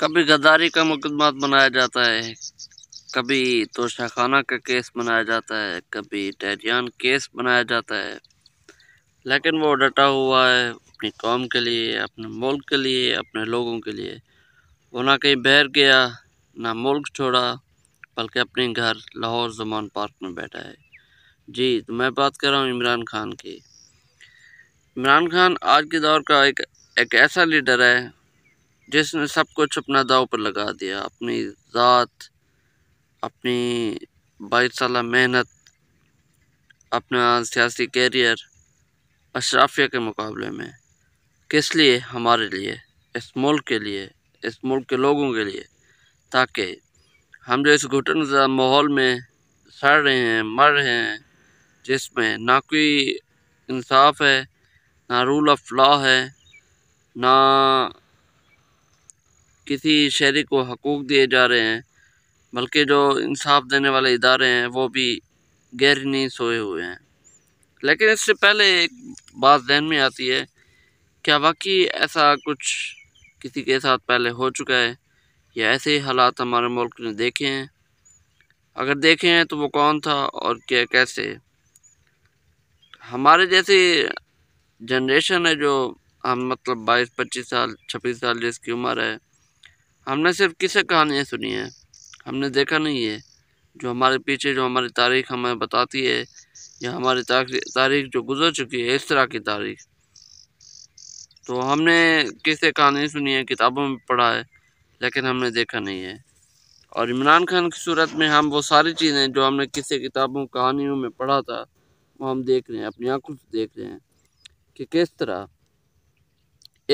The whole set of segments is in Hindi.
कभी गद्दारी का मुकदमा बनाया जाता है कभी तोशाखाना का केस बनाया जाता है कभी टहरियान केस बनाया जाता है लेकिन वो डटा हुआ है अपनी कौम के लिए अपने मुल्क के लिए अपने लोगों के लिए वो ना कहीं बहर गया ना मुल्क छोड़ा बल्कि अपने घर लाहौर जमान पार्क में बैठा है जी तो मैं बात कर रहा हूँ इमरान खान की इमरान खान आज के दौर का एक एक ऐसा लीडर है जिसने सब कुछ अपना दाव पर लगा दिया अपनी ज़ात अपनी बाईस साल मेहनत अपना सियासी कैरियर अशराफिया के मुकाबले में किस लिए हमारे लिए इस मुल्क के लिए इस मुल्क के लोगों के लिए ताकि हम जो इस घुटन माहौल में सड़ रहे हैं मर रहे हैं जिसमें ना कोई इंसाफ है ना रूल ऑफ लॉ है ना किसी शहरी को हकूक़ दिए जा रहे हैं बल्कि जो इंसाफ देने वाले इदारे हैं वो भी गहरी नहीं सोए हुए हैं लेकिन इससे पहले एक बात जहन में आती है क्या वाकई ऐसा कुछ किसी के साथ पहले हो चुका है या ऐसे ही हालात हमारे मुल्क ने देखे हैं अगर देखे हैं तो वो कौन था और क्या कैसे हमारे जैसे जनरेशन है जो हम मतलब बाईस पच्चीस साल छब्बीस साल जिसकी उम्र है हमने सिर्फ किसे कहानियाँ सुनी हैं हमने देखा नहीं है जो हमारे पीछे जो हमारी तारीख हमें बताती है या हमारी तारीख जो गुजर चुकी है इस तरह की तारीख तो हमने किसे कहानी सुनी है किताबों में पढ़ा है लेकिन हमने देखा नहीं है और इमरान खान की सूरत में हम वो सारी चीज़ें जो हमने किसी किताबों कहानियों में पढ़ा था वो हम देख रहे हैं अपनी आंखों से देख रहे हैं कि किस तरह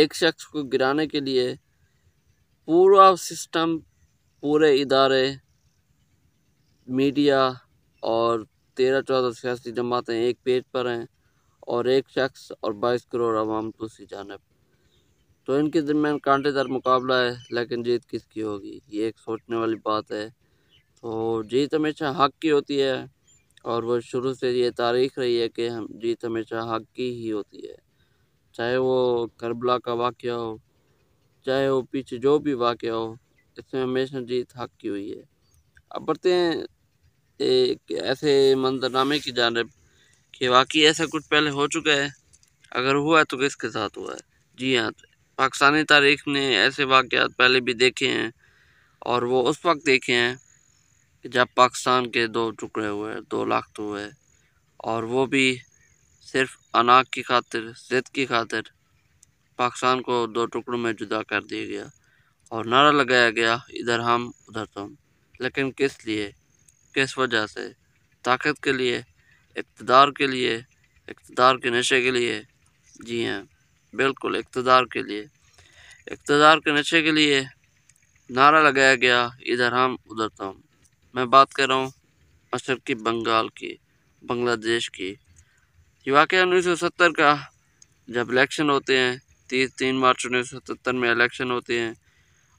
एक शख्स को गिराने के लिए पूरा सिस्टम पूरे इदारे मीडिया और तेरह चौदह सियासी जमातें एक पेज पर हैं और एक शख्स और बाईस करोड़ आवाम दूसरी जानब तो इनके दरमियान कांटेदार मुकाबला है लेकिन जीत किसकी होगी ये एक सोचने वाली बात है तो जीत हमेशा हक की होती है और वो शुरू से ये तारीख रही है कि हम जीत हमेशा हक की ही होती है चाहे वो करबला का वाक़ हो चाहे वो पीछे जो भी वाक्य हो इसमें हमेशा जीत हक की हुई है अब बढ़ते हैं एक ऐसे मंजरनामे की जानब कि वाकई ऐसा कुछ पहले हो चुका है अगर हुआ है तो किसके साथ हुआ है जी हाँ पाकिस्तानी तारीख ने ऐसे वाक़ पहले भी देखे हैं और वो उस वक्त देखे हैं कि जब पाकिस्तान के दो टुकड़े हुए दो लाख तो हुए और वो भी सिर्फ अनाज की खातिर जिद की खातिर पाकिस्तान को दो टुकड़ों में जुदा कर दिया गया और नारा लगाया गया इधर हम उधर तुम लेकिन किस लिए किस वजह से ताकत के लिए इकतदार के लिए इकतदार के नशे के लिए जी हाँ बिल्कुल इकतदार के लिए इकतदार के नशे के लिए नारा लगाया गया इधर हम उधर तुम मैं बात कर रहा हूँ की बंगाल की बांग्लादेश की ये वाक़ उन्नीस सौ सत्तर का जब इलेक्शन होते हैं तीस तीन मार्च उन्नीस सौ सतहत्तर में इलेक्शन होते हैं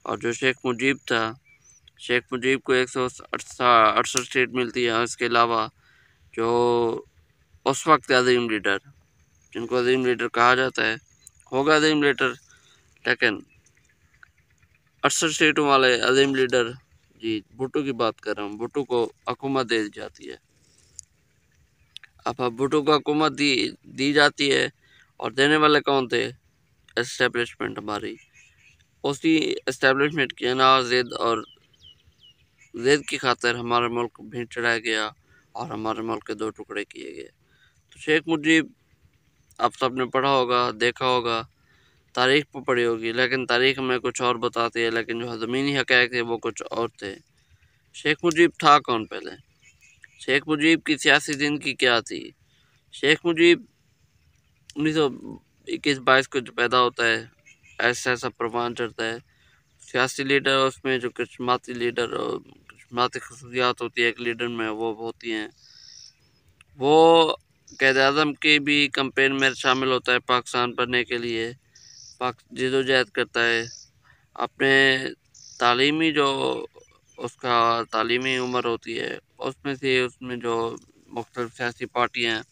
और जो शेख मुजीब था शेख मुजीब को एक सौ अड़सठ सीट मिलती है इसके अलावा जो उस वक्त अजीम लीडर जिनको अजीम लीडर कहा जाता है होगा अजीम लीडर लेकिन अड़सठ सीटों वाले अजीम लीडर जी भुटू की बात कर रहा हूँ भुटू को हकूमत दे दी जाती है अब भुटू को हकूमत दी दी जाती है और देने वाले कौन थे इस्टेबलिशमेंट हमारी उसी इस्टेबलिशमेंट के अना जिद और जिद की खातर हमारे मुल्क भी चढ़ाया गया और हमारे मुल्क के दो टुकड़े किए गए तो शेख मुजीब आप सब ने पढ़ा होगा देखा होगा तारीख पर पढ़ी होगी लेकिन तारीख में कुछ और बताती है लेकिन जो ज़मीनी हकैक थे वो कुछ और थे शेख मुजीब था कौन पहले शेख मुजीब की सियासी ज़िंदगी क्या थी शेख मुजीब उन्नीस सौ इक्कीस बाईस को जो पैदा होता है ऐसा ऐसा प्रवान चढ़ता है सियासी लीडर उसमें जो कृष्णमाती लीडर और कृष्णमाती खसूसियात होती है एक लीडर में वो होती हैं वो कैद अजम के भी कंपेन में शामिल होता है पाकिस्तान बनने के लिए पाक जदोजहद करता है अपने तालीमी जो उसका तालीमी उम्र होती है उसमें से उसमें जो मुख्तलिफ सियासी पार्टियाँ हैं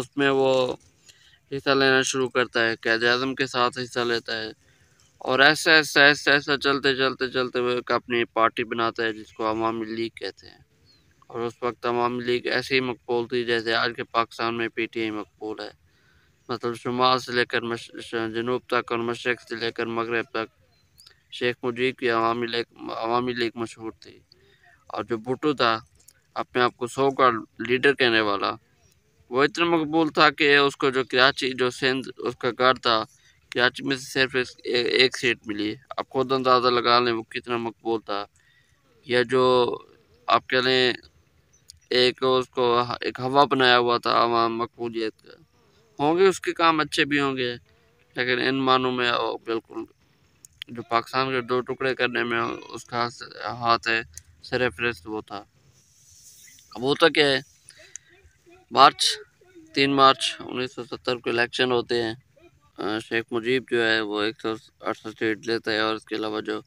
उसमें वो हिस्सा लेना शुरू करता है कैद अजम के साथ हिस्सा लेता है और ऐसा ऐसा ऐसा ऐसा चलते चलते चलते एक अपनी पार्टी बनाता है जिसको अवामी लीग कहते हैं और उस वक्त अवामी लीग ऐसी ही मकबूल थी जैसे आज के पाकिस्तान में पी टी आई मकबूल है मतलब शुमाल से लेकर जनूब तक और मशरक से लेकर मगरब तक शेख मुजीब की अवामी लीग अवामी लीग मशहूर थी और जो भुटू था अपने आप को सौ का लीडर कहने वाला वो इतना मकबूल था कि उसको जो कराची जो सिंध उसका घर था कराची में सिर्फ एक सीट मिली आप खुद अंदाज़ा लगा लें वो कितना मकबूल था या जो आप कह लें एक उसको एक हवा बनाया हुआ था आवाम मकबूलियत का होंगे उसके काम अच्छे भी होंगे लेकिन इन मानों में बिल्कुल जो पाकिस्तान के दो टुकड़े करने में उसका हाथ है सरफरिस्त वो था अब होता तो क्या है मार्च तीन मार्च उन्नीस सौ सत्तर को इलेक्शन होते हैं शेख मुजीब जो है वो एक सौ अड़सठ सीट लेता है और इसके अलावा जो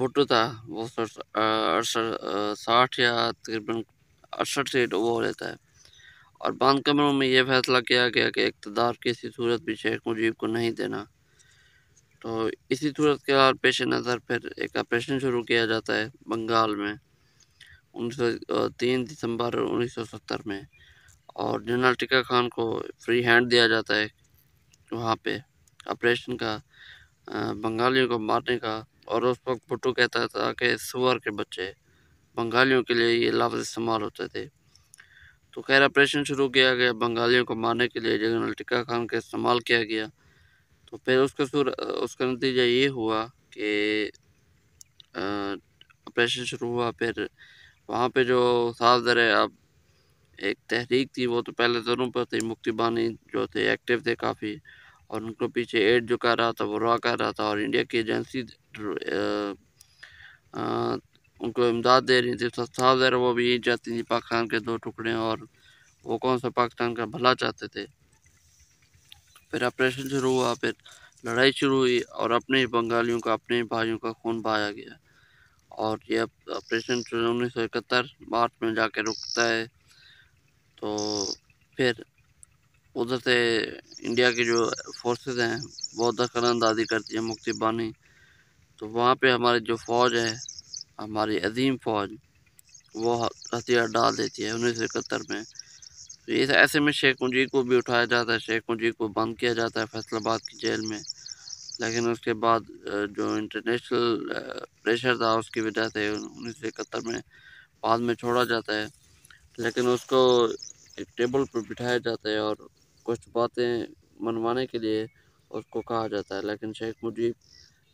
भुट्टो था वो अड़सठ साठ या तकरीबन अड़सठ सीट वो लेता है और बंद कमरों में ये फैसला किया गया कि इकतदार किसी सूरत भी शेख मुजीब को नहीं देना तो इसी सूरत के और पेश नज़र फिर एक ऑपरेशन शुरू किया जाता है बंगाल में उन्नीस सौ तीन दिसंबर उन्नीस सौ सत्तर में और जनरल टिका खान को फ्री हैंड दिया जाता है वहाँ पे ऑपरेशन का बंगालियों को मारने का और उस वक्त भुट्टू कहता था कि सुअर के बच्चे बंगालियों के लिए ये लफ्ज़ इस्तेमाल होते थे तो खैर ऑपरेशन शुरू किया गया बंगालियों को मारने के लिए जनरल टिका खान का इस्तेमाल किया गया तो फिर उसका सुर उसका नतीजा ये हुआ कि ऑपरेशन शुरू हुआ फिर वहाँ पे जो साफ दर है अब एक तहरीक थी वो तो पहले दोनों पर थी मुक्ति बानी जो थे एक्टिव थे काफ़ी और उनको पीछे एड जो कर रहा था वो रॉ कर रहा था और इंडिया की एजेंसी उनको इमदाद दे रही थी सस्ता दे वो भी चाहती थी पाकिस्तान के दो टुकड़े और वो कौन सा पाकिस्तान का भला चाहते थे फिर ऑपरेशन शुरू हुआ फिर लड़ाई शुरू हुई और अपने ही बंगालियों का अपने ही भाइयों का खून बहाया गया और ये ऑपरेशन उन्नीस सौ इकहत्तर मार्च में जाके रुकता है तो फिर उधर से इंडिया के जो फोर्सेस हैं बहुत दखल अंदाजी करती है मुक्ति बानी तो वहाँ पे हमारी जो फ़ौज है हमारी अजीम फ़ौज वो हथियार डाल देती है उन्नीस सौ इकहत्तर में तो इस ऐसे में शेख मुजीब को भी उठाया जाता है शेख मुजीब को बंद किया जाता है फैसलाबाद की जेल में लेकिन उसके बाद जो इंटरनेशनल प्रेशर था उसकी वजह से उन्नीस सौ इकहत्तर में बाद में छोड़ा जाता है लेकिन उसको एक टेबल पर बिठाया जाता है और कुछ बातें मनवाने के लिए उसको कहा जाता है लेकिन शेख मुजीब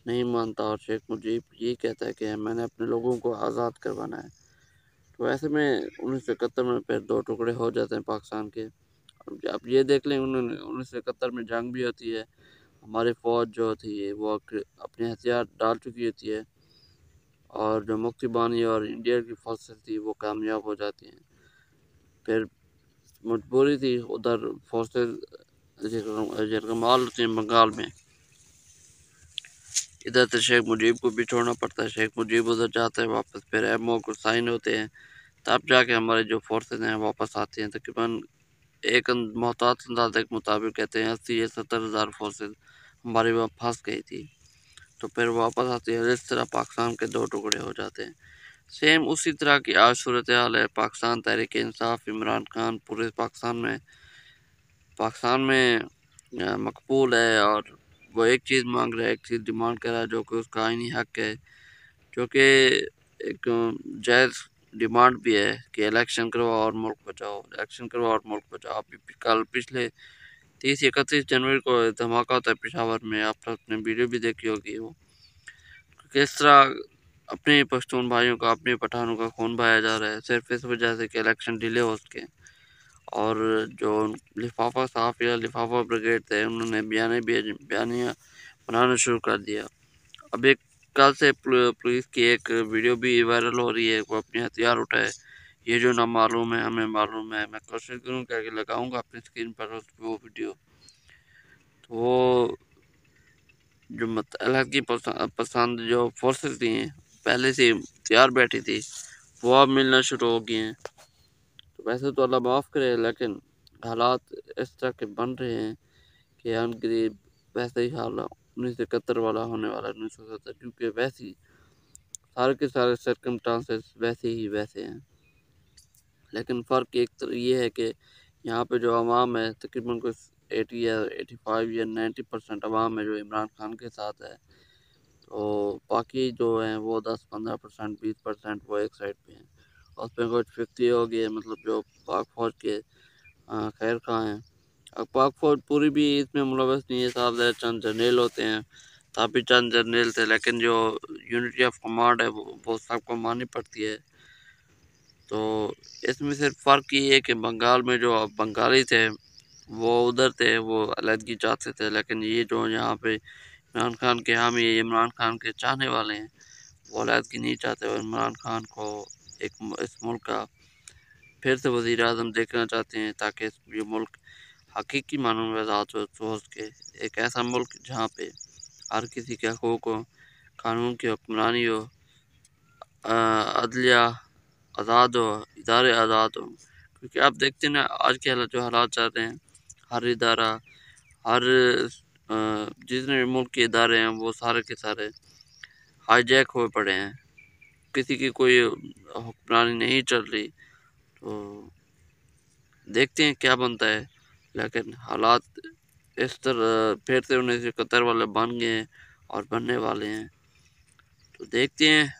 नहीं मानता और शेख मुजीब ये कहता है कि मैंने अपने लोगों को आज़ाद करवाना है तो ऐसे में उन्नीस सौ इकहत्तर में फिर दो टुकड़े हो जाते हैं पाकिस्तान के अब ये देख लें उन्होंने उन्नीस सौ इकहत्तर में जंग भी होती है हमारी फ़ौज जो होती है वो अपने हथियार डाल चुकी होती है और जो मुक्ति बानी और इंडिया की फौज थी वो कामयाब हो जाती हैं फिर मजबूरी थी उधर माल होते हैं बंगाल में इधर तो शेख मुजीब को भी छोड़ना पड़ता है शेख मुजीब उधर जाते हैं वापस फिर एम ओ को साइन होते हैं तब जाके हमारे जो फोर्सेज हैं वापस आते हैं तकरीबन एक मोहतात अंदाजे के मुताबिक कहते हैं अस्सी या सत्तर हज़ार फोर्सेज हमारे वहाँ फंस गई थी तो फिर वापस आती है इस तरह पाकिस्तान के दो टुकड़े हो जाते हैं सेम उसी तरह की आज सूरत हाल है पाकिस्तान तहरीक इंसाफ इमरान खान पूरे पाकिस्तान में पाकिस्तान में मकबूल है और वो एक चीज़ मांग रहा है एक चीज़ डिमांड कर रहा है जो कि उसका आइनी हक है जो कि एक जायज़ डिमांड भी है कि इलेक्शन करवाओ और मुल्क बचाओ इलेक्शन करवाओ और मुल्क बचाओ अभी कल पिछले तीस इकतीस जनवरी को धमाका होता है पिशावर में आप अपने वीडियो भी देखी होगी वो किस तरह अपने पश्तून भाइयों का अपने पठानों का खून बहाया जा रहा है सिर्फ इस वजह से कि इलेक्शन डिले हो सके और जो लिफाफा साफ या लिफाफा ब्रिगेड थे उन्होंने बयान बयानियाँ बनाना शुरू कर दिया अब एक कल से पुलिस की एक वीडियो भी वायरल हो रही है वो अपने हथियार उठाए ये जो ना मालूम है हमें मालूम है मैं कोशिश करूँ क्या कि लगाऊँगा अपनी स्क्रीन पर वो वीडियो तो वो जो मतलब की पसंद जो फोर्सेस थी हैं पहले से तैयार बैठी थी वो अब मिलना शुरू हो गई हैं तो वैसे तो अल्लाह माफ़ करे लेकिन हालात इस तरह के बन रहे हैं कि हम गरीब वैसे ही हाल उन्नीस सौ इकहत्तर वाला होने वाला उन्नीस सौ सत्तर क्योंकि वैसे ही सारे के सारे सरकम वैसे ही वैसे हैं लेकिन फ़र्क एक तरह ये है कि यहाँ पे जो आवाम है तकरीबन कुछ एटी या एटी फाइव या नाइन्टी परसेंट आवाम है जो इमरान खान के साथ है और तो बाकी जो है वो दस पंद्रह परसेंट बीस परसेंट वो एक साइड पे हैं उसमें कुछ फिफ्टी हो गई मतलब जो पाक फौज के खैर खां हैं अब पाक फौज पूरी भी इसमें मुलवस नहीं है साहब चंद जनरल होते हैं भी चंद जनरल थे लेकिन जो यूनिटी ऑफ कमांड है वो, वो सबको माननी पड़ती है तो इसमें सिर्फ फ़र्क ये है कि बंगाल में जो बंगाली थे वो उधर थे वो अलहदगी चाहते थे लेकिन ये जो यहाँ पे इमरान खान के हामी है इमरान खान के चाहने वाले हैं वलायत की नहीं चाहते और इमरान खान को एक इस मुल्क का फिर से वज़ी अजम देखना चाहते हैं ताकि ये मुल्क हकीकी मानों में आज़ाद हो सके एक ऐसा मुल्क जहाँ पे हर किसी के हकूक़ हो कानून की हुक्मरानी हो अदलिया आज़ाद हो इदारे आज़ाद हो क्योंकि आप देखते ना आज के हालात जो हालात चाहते हैं हर इदारा हर जितने भी मुल्क के इदारे हैं वो सारे के सारे हाईजैक हुए पड़े हैं किसी की कोई हुक्मरानी नहीं चल रही तो देखते हैं क्या बनता है लेकिन हालात इस तरह फिर से उन्नीस सौ इकहत्तर वाले बन गए हैं और बनने वाले हैं तो देखते हैं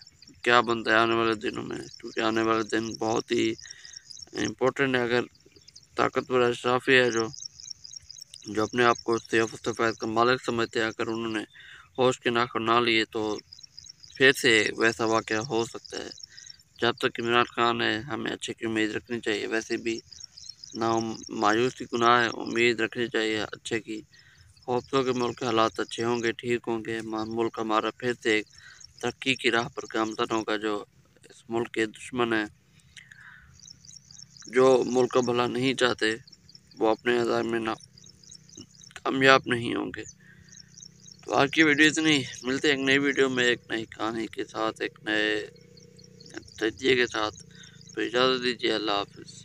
क्या बनता है आने वाले दिनों में क्योंकि आने वाले दिन बहुत ही इम्पोर्टेंट है अगर ताकतवर अशराफी है जो जो अपने आप को सैफ का मालिक समझते हैं अगर उन्होंने होश के नाक ना लिए तो फिर से वैसा वाक़ हो सकता है जब तक इमरान खान है हमें अच्छे की उम्मीद रखनी चाहिए वैसे भी ना मायूसी गुनाह है उम्मीद रखनी चाहिए अच्छे की होपसों के मुल्क के हालात अच्छे होंगे ठीक होंगे मुल्क हमारा फिर से एक तरक्की की राह पर गामजन होगा जो इस मुल्क के दुश्मन हैं जो मुल्क का भला नहीं चाहते वो अपने हज़ार में ना कामयाब नहीं होंगे तो आज की वीडियो इतनी मिलते हैं एक नई वीडियो में एक नई कहानी के साथ एक नए तजिए के साथ तो इजाज़त दीजिए अल्लाह हाफ़